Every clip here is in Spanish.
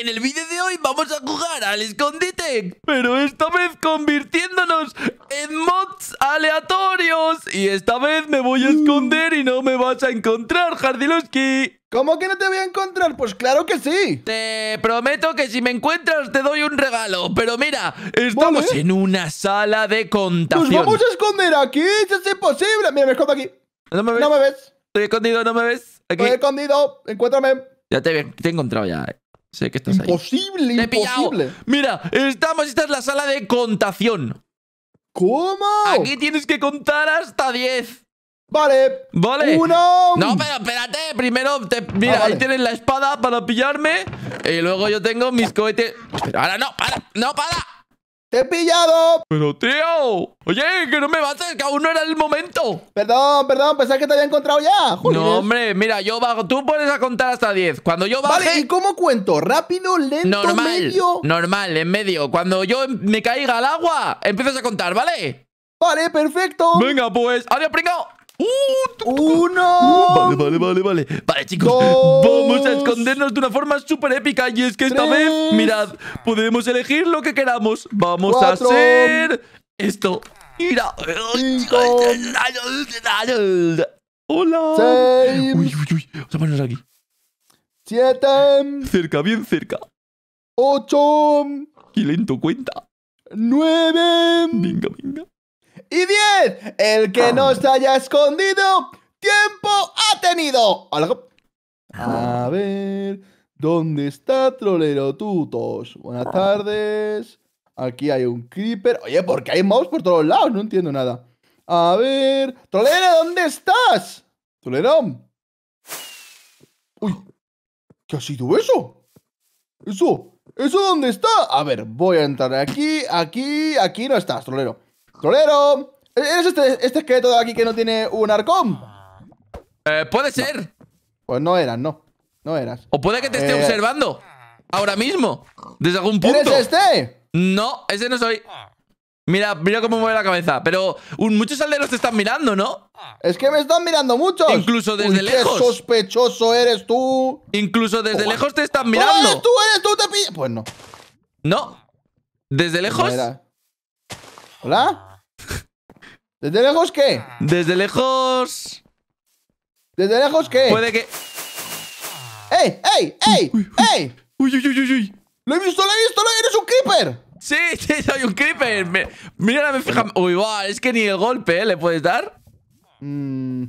En el vídeo de hoy vamos a jugar al escondite, pero esta vez convirtiéndonos en mods aleatorios. Y esta vez me voy a mm. esconder y no me vas a encontrar, Jardilowski. ¿Cómo que no te voy a encontrar? Pues claro que sí. Te prometo que si me encuentras te doy un regalo. Pero mira, estamos en una sala de contación. ¡Nos vamos a esconder aquí! ¡Eso es imposible! Mira, me escondo aquí. ¿No me ves? Estoy escondido, ¿no me ves? Aquí. Estoy escondido. Encuéntrame. Ya te, te he encontrado ya. eh Sé que estás ahí. Imposible, imposible. Mira, estamos, esta es la sala de contación. ¿Cómo? Aquí tienes que contar hasta 10. Vale. Vale. Uno. No, pero espérate. Primero, te, mira, ah, ahí tienes la espada para pillarme. Y luego yo tengo mis cohetes. Espera, ahora no, para. No, para. ¡Te he pillado! Pero tío, oye, que no me va que aún no era el momento. Perdón, perdón, Pensé que te había encontrado ya. No, hombre, mira, yo bajo, tú pones a contar hasta 10. Cuando yo baje... Vale, ¿y cómo cuento? ¿Rápido, lento, normal, medio? Normal, en medio. Cuando yo me caiga al agua, empiezas a contar, ¿vale? Vale, perfecto. Venga, pues, adiós, pringao. Uno. Vale, vale, vale, vale. Vale, chicos. vamos a escondernos de una forma súper épica. Y es que esta vez, mirad, Podemos elegir lo que queramos. Vamos a hacer esto. Mira. Hola. uy, uy, uy. aquí. Siete. Cerca, bien cerca. Ocho. Qué lento cuenta. Nueve. Venga, venga y 10. El que no ah. se haya escondido, tiempo ha tenido. Ah. A ver, ¿dónde está Trolero Tutos? Buenas ah. tardes. Aquí hay un creeper. Oye, ¿por qué hay mobs por todos lados? No entiendo nada. A ver. Trolero, ¿dónde estás? Trolero. Uy. ¿Qué ha sido eso? ¿Eso? ¿Eso dónde está? A ver, voy a entrar aquí, aquí, aquí no estás, trolero. Trolero ¿Eres este, este, esqueleto de aquí que no tiene un arcón? Eh, puede ser. Pues no eras, no. No eras. O puede que te esté eh, observando. Ahora mismo. Desde algún punto. ¿Eres este? No, ese no soy. Mira, mira cómo mueve la cabeza. Pero muchos alderos te están mirando, ¿no? Es que me están mirando mucho. Incluso desde lejos. Qué sospechoso eres tú. Incluso desde lejos te están mirando. ¿Eres tú? ¿Eres tú? ¿Te pillas? Pues no. No. ¿Desde lejos? ¿Hola? ¿Desde lejos qué? Desde lejos. ¿Desde lejos qué? Puede que. ¡Ey! ¡Ey! ¡Ey! ¡Ey! ¡Uy, uy, uy, uy! uy. lo he visto! ¡Lo he visto! eres un creeper! Sí, soy un creeper. Me, mira, me fija. Uy, va, es que ni el golpe ¿eh? le puedes dar. Mmm.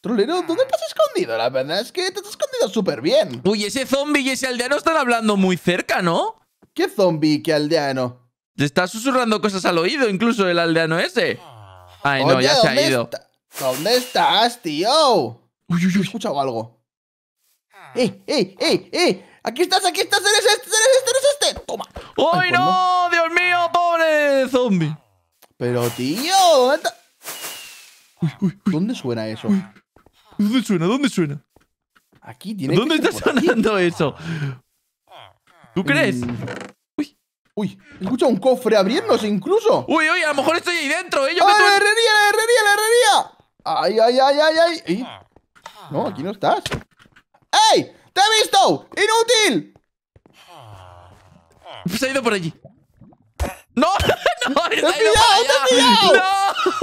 Trolero, ¿dónde estás escondido? La verdad es que te has escondido súper bien. Uy, ese zombie y ese aldeano están hablando muy cerca, ¿no? ¿Qué zombie y qué aldeano? Te está susurrando cosas al oído, incluso el aldeano ese. Ay, no, ya se ha ido. ¿Dónde estás, tío? Uy, uy, uy. He escuchado algo. ¡Eh, eh, eh, eh! ¡Aquí estás, aquí estás! ¡Eres este, eres este, eres este! ¡Toma! ¡Ay, pues no! ¡Dios mío, pobre zombie! Pero, tío, ¿dónde ¿Dónde suena eso? ¿Dónde suena? ¿Dónde suena? Aquí tiene ¿Dónde está sonando eso? ¿Tú crees? Mm. Uy, escucha un cofre abriéndose incluso. Uy, uy, a lo mejor estoy ahí dentro, ¿eh? Yo ¡Ah, meto... la herrería, la herrería, la herrería! ¡Ay, ay, ay, ay, ay! No, aquí no estás. ¡Ey! ¡Te he visto! ¡Inútil! Se ha ido por allí. ¡No! ¡No! ¡Te he pillado! ¡Te he pillado!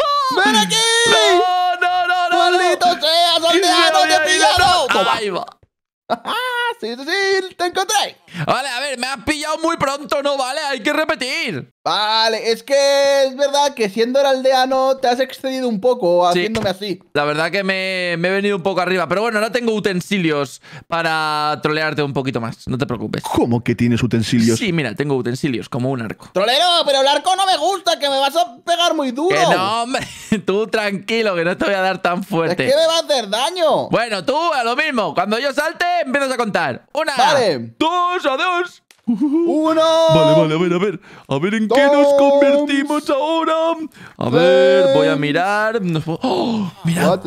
¡No! ¡Ven aquí! ¡No, no, no! no ¡Maldito no. seas! ¡Te he pillado! Ahí va. sí, sí, sí, te encontré. Vale, a ver, me has pillado muy pronto, ¿no? Vale, hay que repetir. Vale, es que es verdad que siendo el aldeano te has excedido un poco haciéndome así. La verdad que me, me, he venido un poco arriba, pero bueno, ahora tengo utensilios para trolearte un poquito más, no te preocupes. ¿Cómo que tienes utensilios? Sí, mira, tengo utensilios, como un arco. Trolero, pero el arco no me gusta, que me vas a pegar muy duro. no, hombre, tú tranquilo, que no te voy a dar tan fuerte. Es que me va a hacer daño. Bueno, tú a lo mismo, cuando yo salte... Empezamos a contar. Una, dos, adiós. Vale, vale, a ver, a ver. A ver en qué nos convertimos ahora. A ver, voy a mirar. Oh, Mira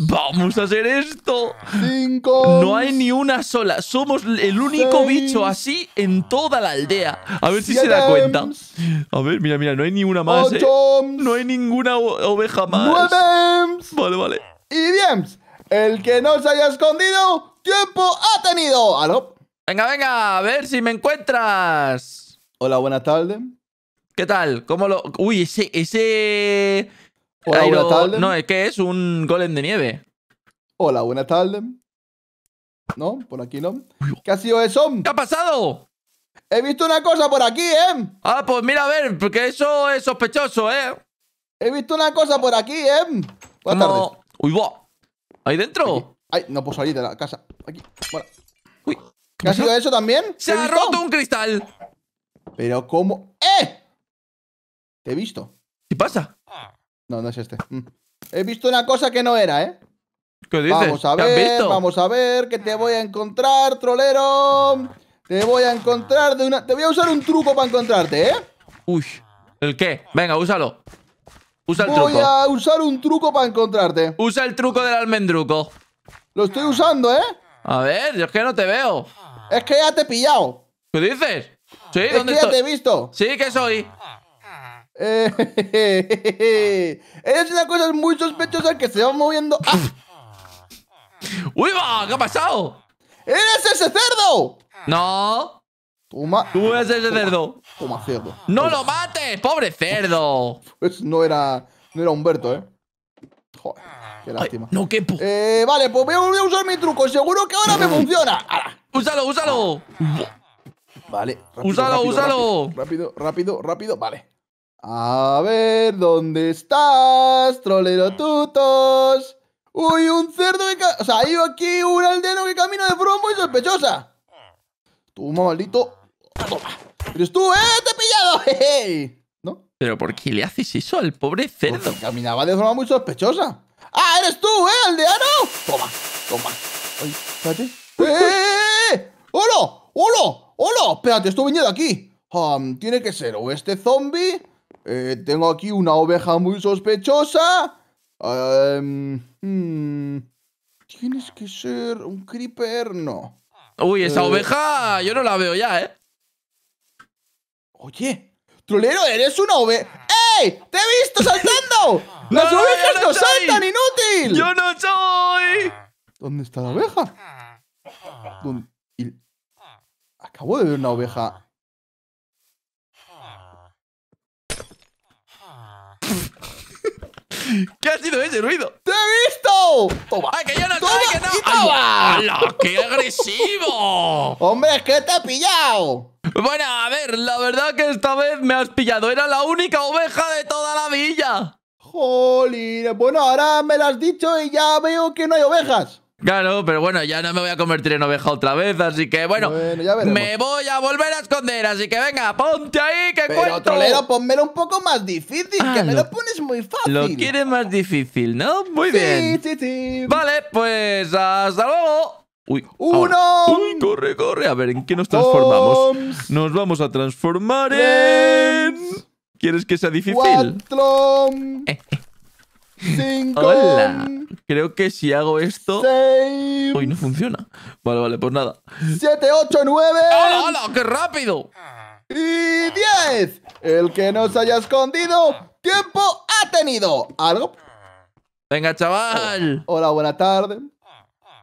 Vamos a hacer esto. Cinco. No hay ni una sola. Somos el único bicho así en toda la aldea. A ver si se da cuenta. A ver, mira, mira, no hay ni una más. ¿eh? No hay ninguna oveja más. Nueve. Vale, vale. Y bien. El que no se haya escondido tiempo ha tenido. ¿Aló? Ah, venga, venga, a ver si me encuentras. Hola, buenas tardes. ¿Qué tal? ¿Cómo lo...? Uy, ese... ese... No, es que es un golem de nieve. Hola, buenas tardes. No, por aquí no. ¿Qué ha sido eso? ¿Qué ha pasado? He visto una cosa por aquí, ¿eh? Ah, pues mira, a ver, porque eso es sospechoso, ¿eh? He visto una cosa por aquí, ¿eh? Buenas tardes. Uy, va. ¿Ahí dentro? Ay, no puedo salir de la casa aquí. Bueno. ¿Qué ha sido eso también? ¡Se ha roto un cristal! Pero cómo. ¡Eh! Te he visto. ¿Qué pasa? No, no es este. Mm. He visto una cosa que no era, ¿eh? ¿Qué dices? Vamos a ver, vamos a ver que te voy a encontrar, trolero. Te voy a encontrar de una. Te voy a usar un truco para encontrarte, ¿eh? Uy. ¿El qué? Venga, úsalo. Usa el truco. Voy a usar un truco para encontrarte. Usa el truco del almendruco. Lo estoy usando, ¿eh? A ver, yo es que no te veo. Es que ya te he pillado. ¿Qué dices? Sí, ¿dónde te he visto. Sí, que soy. Eres eh, es una cosa muy sospechosa que se va moviendo. Ah. ¡Uy, va! ¿Qué ha pasado? ¡Eres ese cerdo! No. Tú eres ese cerdo. Toma, cerdo. ¡No lo mates! ¡Pobre cerdo! Pues no era. No era Humberto, ¿eh? Joder. Qué no, qué eh, Vale, pues voy a, a, usar mi truco. Seguro que ahora me funciona. ¡Úsalo, úsalo! Vale. ¡Úsalo, úsalo! Rápido, rápido, rápido. Vale. A ver, ¿dónde estás, trolero tutos? Uy, un cerdo que... O sea, hay aquí un aldeano que camina de forma muy sospechosa. Tú, maldito. Toma. tú, ¡eh! ¡Te he pillado! ¿No? ¿Pero por qué le haces eso al pobre cerdo? caminaba de forma muy sospechosa. ¡Ah, eres tú, eh, aldeano! Ah, toma, toma. Ay, espérate. ¡Eh! eh! eh, eh. hola ¡Hola! ¡Hola! Espérate, estoy viniendo aquí. tiene que ser o este zombie. Eh, tengo aquí una oveja muy sospechosa. Hmm. tienes que ser un creeper, no. Uy, esa eh. oveja yo no la veo ya, ¿eh? Oye, trolero, eres una oveja. ¡Eh! ¡Te he visto saltando! ¡Las ovejas no, no saltan, inútil! ¡Yo no soy! ¿Dónde está la oveja? Acabo de ver una oveja. ¿Qué ha sido ese ruido? ¡Te he visto! ¡Toma! que yo no ¡Toma! ¡Que no! ¡Qué agresivo! ¡Hombre, es que te he pillado! Bueno, a ver, la verdad que esta vez me has pillado. Era la única oveja de toda la villa. Jolín, bueno, ahora me lo has dicho y ya veo que no hay ovejas. Claro, pero bueno, ya no me voy a convertir en oveja otra vez, así que bueno, me voy a volver a esconder, así que venga, ponte ahí que pero, cuento. Trolero, ponmelo un poco más difícil, que ah, me lo, pones muy fácil. Lo quieres más difícil, ¿no? Muy bien. Sí, sí. Vale, pues hasta luego. Uy, ¡Uno! corre, corre. A ver, ¿en qué nos transformamos? Nos vamos a transformar en... ¿Quieres que sea difícil? Cuatro. Eh, eh. cinco, Creo que si hago esto... Seis, Uy, no funciona. Vale, vale, pues nada. Siete, ocho, nueve... ¡Hola, hola! ¡Qué rápido! Y diez. El que nos haya escondido, tiempo ha tenido. ¿Algo? Venga, chaval. Oh. Hola, buena tarde.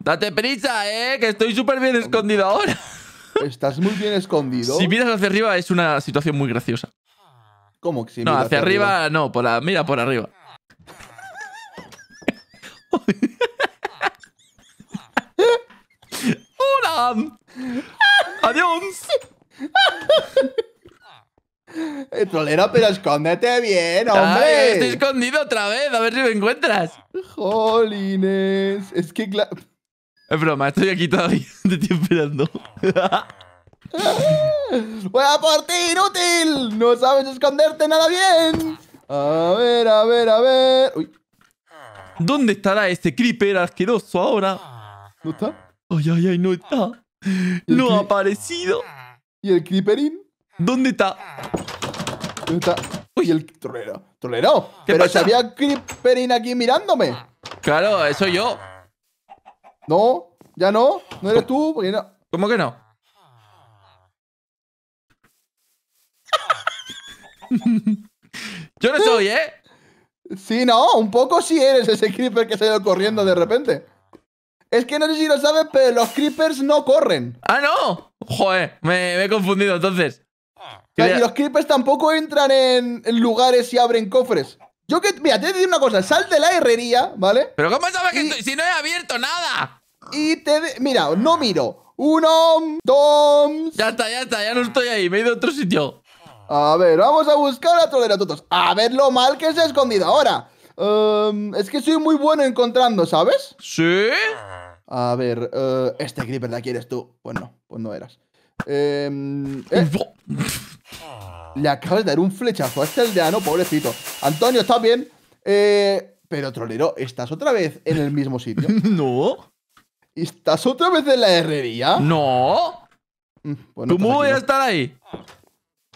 Date prisa, eh, que estoy súper bien escondido ahora. Estás muy bien escondido. Si miras hacia arriba es una situación muy graciosa. ¿Cómo? Si no, hacia, hacia arriba, no, por mira por arriba. ¡Hola! ¡Adiós! Eh, Trolero, pero escóndete bien, hombre. estoy escondido otra vez, a ver si me encuentras. Jolines. Es que. Es broma, estoy aquí todavía. Te estoy esperando. ¡Voy a por ti, inútil! ¡No sabes esconderte nada bien! A ver, a ver, a ver... Uy. ¿Dónde estará ese creeper asqueroso ahora? ¿No está? Ay, ay, ay, no está. No ha aparecido. ¿Y el creeperín? ¿Dónde está? ¿Dónde está? Uy, el trolero. ¿Trolero? Pero pasa? había creeperín aquí mirándome. Claro, eso yo. No, ya no. No eres tú. ¿Cómo que no? Yo no soy, ¿eh? Sí, no, un poco sí eres ese creeper que se ha ido corriendo de repente. Es que no sé si lo sabes, pero los creepers no corren. ¡Ah, no! Joder, me, he confundido entonces. y los creepers tampoco entran en, lugares y abren cofres. Yo que. Mira, te voy a decir una cosa. Sal de la herrería, ¿vale? Pero ¿cómo sabes que si no he abierto nada? Y te. mira, no miro. Uno, dos. Ya está, ya está, ya no estoy ahí. Me he ido a otro sitio. A ver, vamos a buscar a Toleratotos. A ver lo mal que se ha escondido ahora. Em, es que soy muy bueno encontrando, ¿sabes? Sí. A ver, eh, este creeper la quieres tú. Pues no, pues no eras. Em, eh. Le acabas de dar un flechazo a este aldeano, pobrecito. Antonio, ¿estás bien? Eh, pero, trolero, ¿estás otra vez en el mismo sitio? no. ¿Estás otra vez en la herrería? No. Mm, ¿Tú ¿Cómo voy a estar ahí?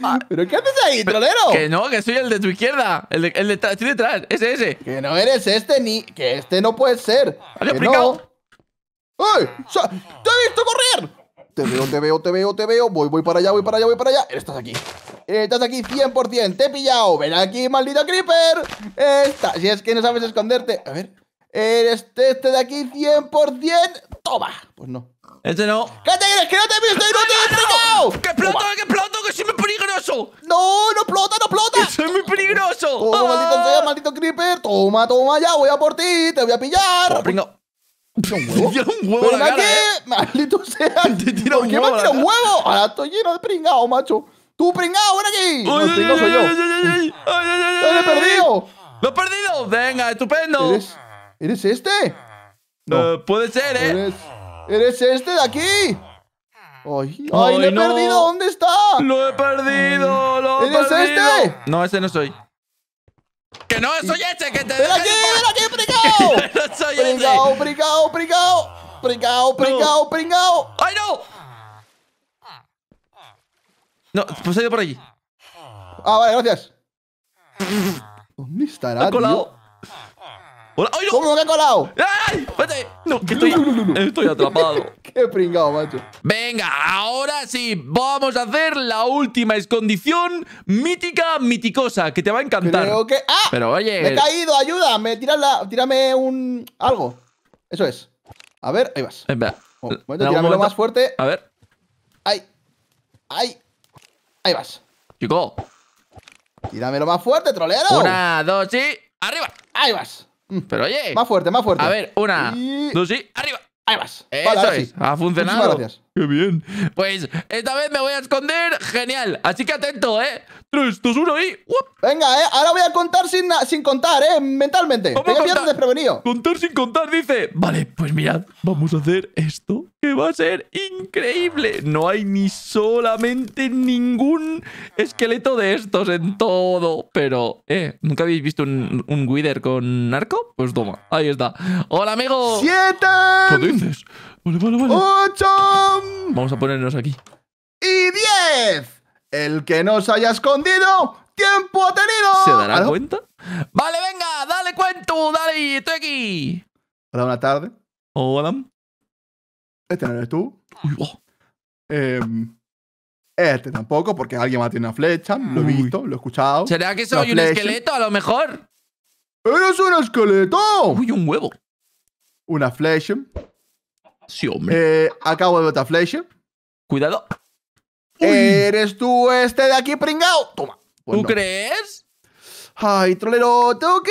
¿Pero qué haces ahí, trolero? Que no, que soy el de tu izquierda. El de, el estoy detrás, ese, ese. Que no eres este ni. Que este no puede ser. ¿Había No. ¡Te he visto correr! Te veo, te veo, te veo, te veo. Voy, voy para allá, voy para allá, voy para allá. Estás aquí. Estás aquí 100%. Te he pillado. Ven aquí, maldito creeper. ¡Esta, Si es que no sabes esconderte. A ver. Eres este de aquí 100%. Toma. Pues no. Este no. ¿Qué te quieres? ¡Que no te mires! ¡No te he ¡Que exploto! ¡Que exploto! ¡Que soy muy peligroso! ¡No! ¡No explota! ¡No explota! ¡Que ¡Soy muy peligroso! Oh, maldito sea! ¡Maldito creeper! ¡Toma, toma ya! ¡Voy a por ti! ¡Te voy a pillar! Oh, un huevo? un huevo a la cara, eh. ¡Maldito sea! ¡Te tira un huevo! ¿Por qué me tira un huevo? Ahora estoy lleno de pringao, macho. ¡Tú, pringao! ¡Ven aquí! ¡No, pringao soy yo! ¡Ay, ay, perdido! ¡Lo he perdido! ¡Venga, estupendo! ¿Eres, ¿eres este? No. Eh, puede ser, ¿eh? ¿Eres este de aquí? ¡Ay, ay, lo he perdido! ¿Dónde está? ¡Lo he perdido! ¡Lo he ¿Eres perdido! este? No, ese no soy. ¡Que no soy este! ¡Que te ¡Ven aquí! ¡Ven aquí, pringao! ¡No soy este. pringao, pringao, pringao! ¡Pringao, pringao, ¡Ay, no! No, pues he ido por allí. Ah, vale, gracias. ¿Dónde estará, tío? ¡Ay, no! ¿Cómo que colado? ¡Ay! ¡Vete! No, que estoy, estoy atrapado. Qué pringado, macho. Venga, ahora sí, vamos a hacer la última escondición mítica, miticosa, que te va a encantar. ¡Ah! Pero oye. Me he caído, ayúdame. tírame un. algo. Eso es. A ver, ahí vas. Espera. Oh, lo más fuerte. A ver. ¡Ay! ¡Ay! Ahí vas. Chico. lo más fuerte, trolero. Una, dos sí, ¡Arriba! Ahí vas. Mm, pero oye. Más fuerte, más fuerte. A ver, una, dos y arriba. Ahí vas. Eso vale, es. Ha funcionado. Muchísimas gracias bien! Pues esta vez me voy a esconder. Genial. Así que atento, ¿eh? ¡Tres, dos, uno y... Venga, ¿eh? Ahora voy a contar sin, sin contar, ¿eh? Mentalmente. contar, desprevenido. Contar sin contar, dice. Vale, pues mirad. Vamos a hacer esto que va a ser increíble. No hay ni solamente ningún esqueleto de estos en todo. Pero, ¿eh? ¿Nunca habéis visto un, un Wither con narco? Pues toma, ahí está. ¡Hola, amigo! ¡Siete! ¿Qué dices? ¡Ocho! Vamos a ponernos aquí. ¡Y diez! El que nos haya escondido, tiempo ha tenido. ¿Se dará cuenta? Vale, venga, dale cuento, dale, estoy aquí. Hola, buenas tardes. Hola. Este no eres tú. Oh. Em, este tampoco, porque alguien más tiene una flecha. Lo he visto, lo he escuchado. ¿Será que soy un esqueleto, a lo mejor? ¡Eres un esqueleto! Uy, un huevo. Una flecha. Sí, Eh, acabo de botar flecha. Cuidado. ¿Eres tú este de aquí, pringao? Toma. Pues ¿Tú crees? Ay, trolero, tengo que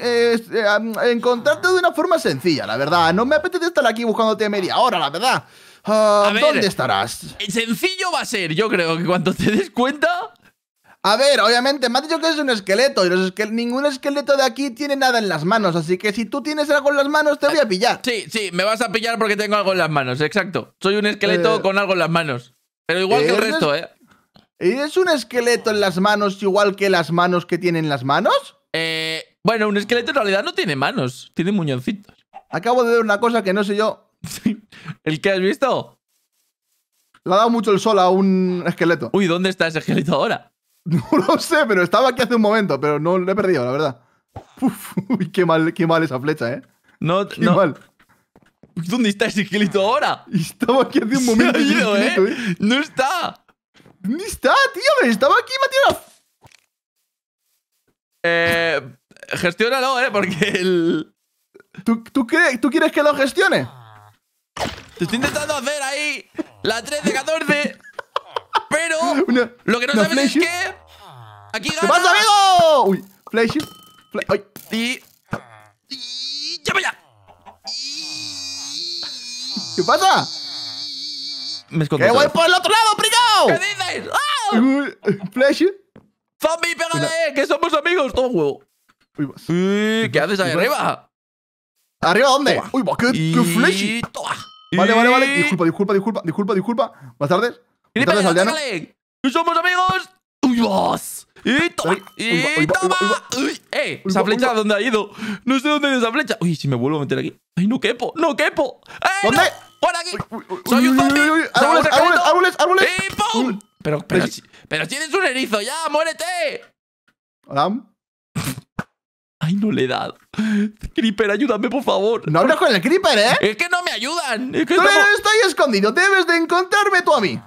eh, encontrarte de una forma sencilla, la verdad. No me apetece estar aquí buscándote media hora, la verdad. Ah, ¿Dónde estarás? Sencillo va a ser, yo creo que cuando te des cuenta, a ver, obviamente, me has dicho que es un esqueleto y los ningún esqueleto de aquí tiene nada en las manos, así que si tú tienes algo en las manos, te voy a pillar. Sí, sí, me vas a pillar porque tengo algo en las manos, exacto. Soy un esqueleto eh, con algo en las manos. Pero igual que el resto, ¿eh? ¿Es un esqueleto en las manos igual que las manos que tienen las manos? Eh, bueno, un esqueleto en realidad no tiene manos, tiene muñoncitos. Acabo de ver una cosa que no sé yo. ¿El que has visto? Le ha dado mucho el sol a un esqueleto. Uy, ¿dónde está ese esqueleto ahora? No lo sé, pero estaba aquí hace un momento, pero no lo he perdido, la verdad. uy, qué mal, qué mal esa flecha, ¿eh? No, qué no. mal. ¿Dónde está ese esqueleto ahora? Estaba aquí hace un momento. ¿eh? ¿eh? No está. ¿Dónde está, tío? estaba aquí Eh. Gestiónalo, ¿eh? Porque el. ¿Tú, tú, ¿Tú quieres que lo gestione? Te estoy intentando hacer ahí la 13-14. Pero lo que no saben es que. Aquí gana. ¿Qué pasa, amigo? Uy, flash. ay. Y. ¡Ya ¿Qué pasa? Me escondo. ¡Que voy por el otro lado, prigo! ¿Qué dices? ¡Ah! Flash. ¡Zombie, pégale! ¡Que somos amigos! Toma huevo. Uy, sí, ¿Qué haces ahí arriba? ¿Arriba dónde? Uy, va, qué, y... Vale, vale, vale. Disculpa, disculpa, disculpa, disculpa, disculpa. Más tarde. ¡Y Somos amigos. ¡Uy, vos! ¡Y toma! ¡Y toma! ¡Eh! ¡Esa flecha dónde ha ido! ¡No sé dónde es esa flecha! ¡Uy! Si me vuelvo a meter aquí. ¡Ay, no quepo! ¡No quepo! ¡Eh! ¿Dónde? No. quepo eh por aquí! ¡Soy un zombie! ¡Árboles, árboles, árboles, árboles! pum! Pero, pero, un erizo, ya, muérete. ¿Adam? Ay, no le he dado. Creeper, ayúdame, por favor. No hablas con el Creeper, ¿eh? Es que no me ayudan. Es estoy escondido. Debes de encontrarme tú a mí.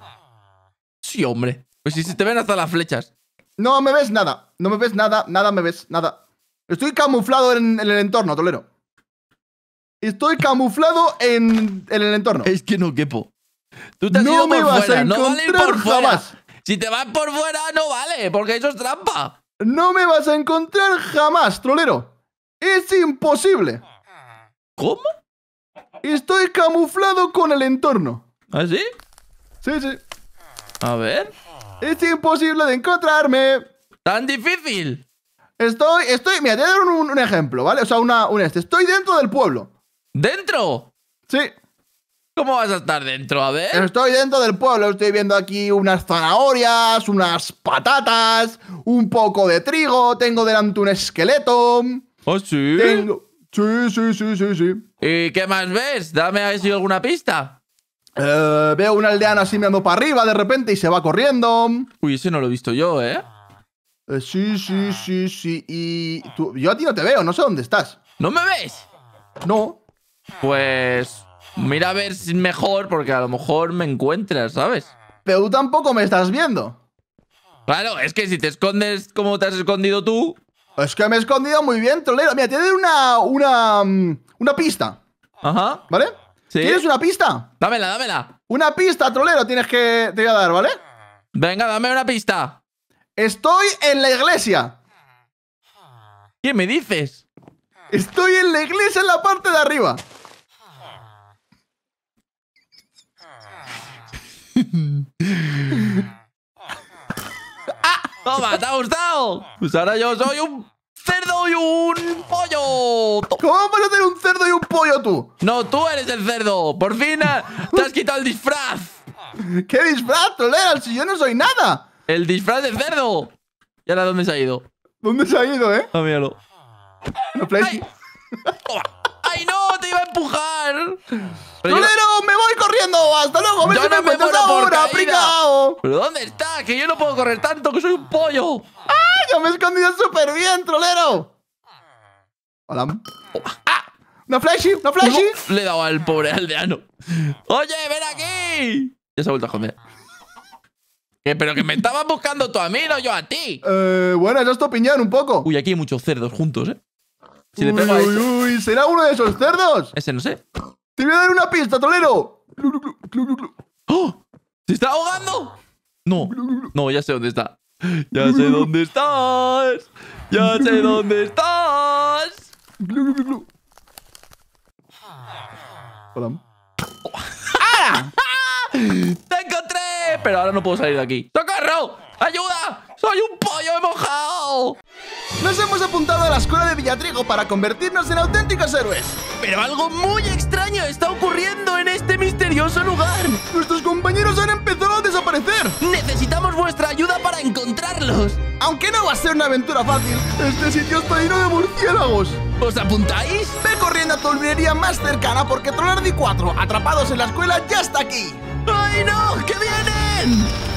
Sí, hombre. Pues si te ven hasta las flechas. No me ves nada. No me ves nada. Nada me ves. Nada. Estoy camuflado en, el entorno, trolero. Estoy camuflado en, el entorno. Es que no quepo. Tú te has no me vas A no fuera. Jamás. Si te vas por fuera, no vale, porque eso es trampa. No me vas a encontrar jamás, trolero. Es imposible. ¿Cómo? Estoy camuflado con el entorno. ¿Ah, sí? Sí, sí. A ver. Es imposible de encontrarme. Tan difícil. Estoy, estoy, mira, te voy a dar un, ejemplo, ¿vale? O sea, una, un este. Estoy dentro del pueblo. ¿Dentro? Sí. ¿Cómo vas a estar dentro? A ver. Estoy dentro del pueblo, estoy viendo aquí unas zanahorias, unas patatas, un poco de trigo, tengo delante un esqueleto. Oh sí? Sí, sí, sí, sí, sí. ¿Y qué más ves? Dame ahí alguna pista. Eh, veo una aldeana así mirando para arriba de repente y se va corriendo. Uy, ese no lo he visto yo, ¿eh? eh sí, sí, sí, sí. Y yo a ti no te veo, no sé dónde estás. ¿No me ves? No. Pues mira a ver si mejor, porque a lo mejor me encuentras, ¿sabes? Pero tú tampoco me estás viendo. Claro, es que si te escondes como te has escondido tú. Es que me he escondido muy bien, trolero. Mira, te doy una, una, mm, una pista. Ajá. ¿Vale? ¿Tienes una pista? Dámela, dámela. Una pista, trolero, tienes que. Te voy a dar, ¿vale? Venga, dame una pista. Estoy en la iglesia. ¿Qué me dices? Estoy en la iglesia en la parte de arriba. Ah, toma, ¿te ha gustado? Pues ahora yo soy un cerdo y un pollo. ¿Cómo vas a hacer un cerdo y un pollo tú? No, tú eres el cerdo. Por fin ah, te has quitado el disfraz. ¿Qué disfraz, Toleral? Si yo no soy nada. El disfraz de cerdo. ¿Y ahora dónde se ha ido? ¿Dónde se ha ido, eh? Ah, míralo. ¡Ay! ¡Ay, no! ¡Te iba a empujar! ¡Tolero! ¡Me voy corriendo! ¡Hasta luego! ¡Me, yo no me, me ahora! por ¿Pero dónde está? Que yo no puedo correr tanto, que soy un pollo. ¡Ah! me he escondido súper bien, trolero. Hola. ¡Ah! ¡No flashy! ¡No flashy! le he dado al pobre aldeano. ¡Oye, ven aquí! Ya se ha vuelto a joder. pero que me estabas buscando tú a mí, no yo a ti. Eh, bueno, eso es tu opinión, un poco. Uy, aquí hay muchos cerdos juntos, ¿eh? uy, uy, ¿será uno de esos cerdos? Ese no sé. ¡Te voy a dar una pista, trolero! ¡Oh! ¡Se está ahogando! No, no, ya sé dónde está. Ya sé dónde estás. Ya sé dónde estás. Hola. ¡Ah! ¡Te encontré! Pero ahora no puedo salir de aquí. ¡Socorro! ¡Ayuda! ¡Soy un pollo mojado! Nos hemos apuntado a la escuela de Villatrigo para convertirnos en auténticos héroes. Pero algo muy extraño está ocurriendo en este misterioso lugar. Nuestros compañeros han empezado a desaparecer. Necesitamos vuestra ayuda para encontrarlos. Aunque no va a ser una aventura fácil, este sitio está lleno de murciélagos. ¿Os apuntáis? Ve corriendo a tu librería más cercana porque Trollardi 4, atrapados en la escuela, ya está aquí. ¡Ay no! ¡Que vienen!